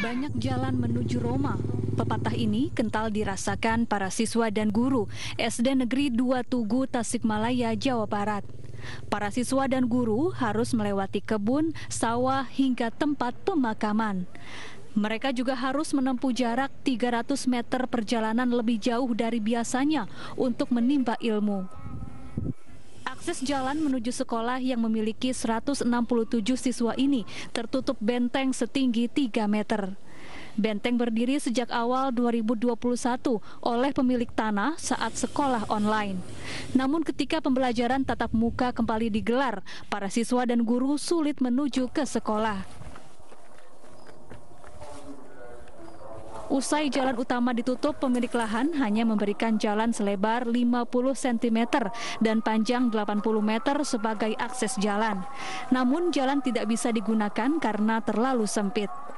Banyak jalan menuju Roma. Pepatah ini kental dirasakan para siswa dan guru SD Negeri 2 Tugu Tasikmalaya, Jawa Barat. Para siswa dan guru harus melewati kebun, sawah hingga tempat pemakaman. Mereka juga harus menempuh jarak 300 meter perjalanan lebih jauh dari biasanya untuk menimba ilmu. Akses jalan menuju sekolah yang memiliki 167 siswa ini tertutup benteng setinggi 3 meter. Benteng berdiri sejak awal 2021 oleh pemilik tanah saat sekolah online. Namun ketika pembelajaran tatap muka kembali digelar, para siswa dan guru sulit menuju ke sekolah. Usai jalan utama ditutup, pemilik lahan hanya memberikan jalan selebar 50 cm dan panjang 80 meter sebagai akses jalan. Namun jalan tidak bisa digunakan karena terlalu sempit.